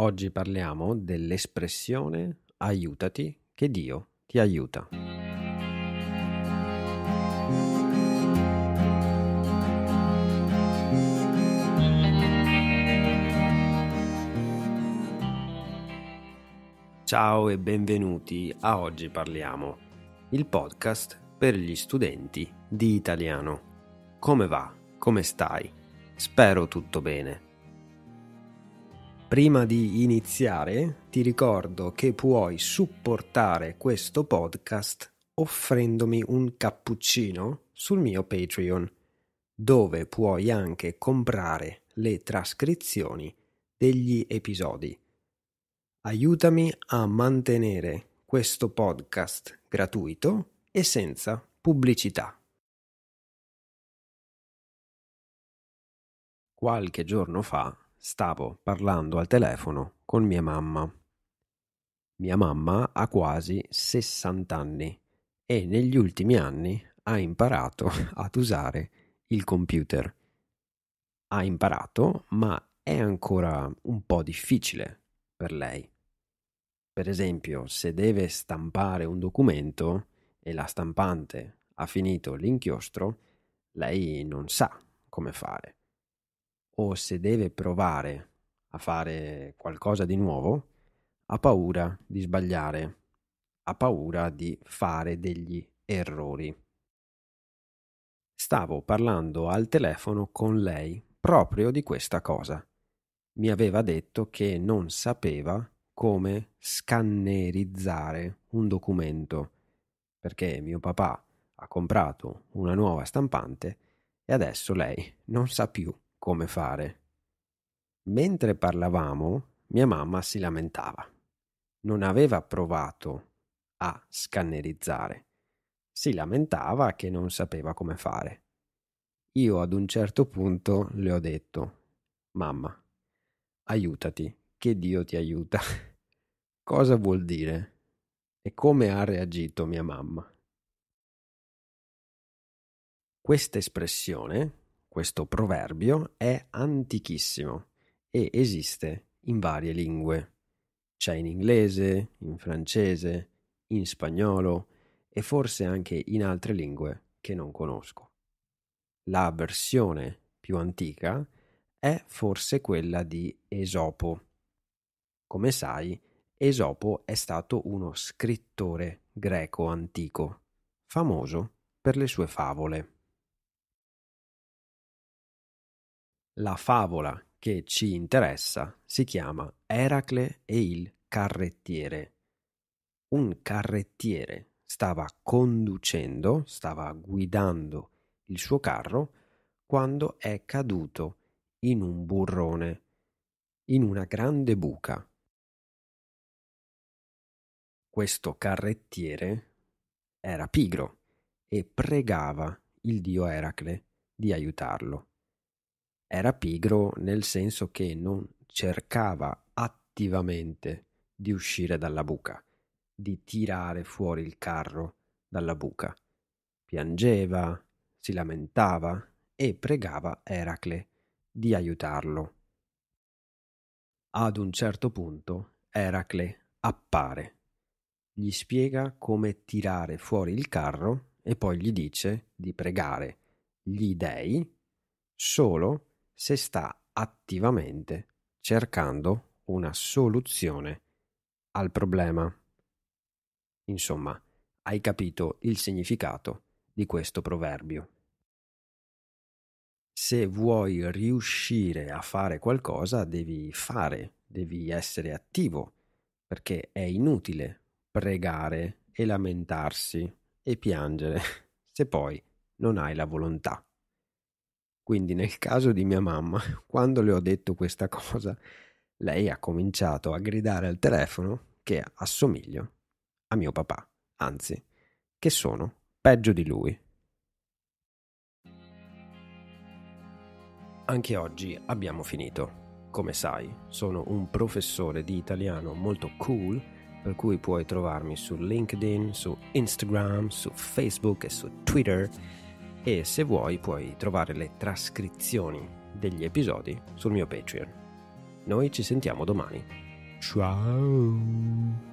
Oggi parliamo dell'espressione aiutati che Dio ti aiuta. Ciao e benvenuti a Oggi parliamo, il podcast per gli studenti di italiano. Come va? Come stai? Spero tutto bene. Prima di iniziare ti ricordo che puoi supportare questo podcast offrendomi un cappuccino sul mio Patreon, dove puoi anche comprare le trascrizioni degli episodi. Aiutami a mantenere questo podcast gratuito e senza pubblicità. Qualche giorno fa Stavo parlando al telefono con mia mamma. Mia mamma ha quasi 60 anni e negli ultimi anni ha imparato ad usare il computer. Ha imparato, ma è ancora un po' difficile per lei. Per esempio, se deve stampare un documento e la stampante ha finito l'inchiostro, lei non sa come fare o se deve provare a fare qualcosa di nuovo, ha paura di sbagliare, ha paura di fare degli errori. Stavo parlando al telefono con lei proprio di questa cosa. Mi aveva detto che non sapeva come scannerizzare un documento, perché mio papà ha comprato una nuova stampante e adesso lei non sa più come fare. Mentre parlavamo, mia mamma si lamentava. Non aveva provato a scannerizzare. Si lamentava che non sapeva come fare. Io ad un certo punto le ho detto, mamma, aiutati, che Dio ti aiuta. Cosa vuol dire? E come ha reagito mia mamma? Questa espressione questo proverbio è antichissimo e esiste in varie lingue. C'è in inglese, in francese, in spagnolo e forse anche in altre lingue che non conosco. La versione più antica è forse quella di Esopo. Come sai, Esopo è stato uno scrittore greco antico, famoso per le sue favole. La favola che ci interessa si chiama Eracle e il carrettiere. Un carrettiere stava conducendo, stava guidando il suo carro quando è caduto in un burrone, in una grande buca. Questo carrettiere era pigro e pregava il dio Eracle di aiutarlo era pigro nel senso che non cercava attivamente di uscire dalla buca, di tirare fuori il carro dalla buca. Piangeva, si lamentava e pregava Eracle di aiutarlo. Ad un certo punto Eracle appare, gli spiega come tirare fuori il carro e poi gli dice di pregare gli dei solo se sta attivamente cercando una soluzione al problema. Insomma, hai capito il significato di questo proverbio. Se vuoi riuscire a fare qualcosa devi fare, devi essere attivo, perché è inutile pregare e lamentarsi e piangere se poi non hai la volontà. Quindi nel caso di mia mamma, quando le ho detto questa cosa, lei ha cominciato a gridare al telefono che assomiglio a mio papà, anzi, che sono peggio di lui. Anche oggi abbiamo finito. Come sai, sono un professore di italiano molto cool, per cui puoi trovarmi su LinkedIn, su Instagram, su Facebook e su Twitter e se vuoi puoi trovare le trascrizioni degli episodi sul mio Patreon. Noi ci sentiamo domani. Ciao!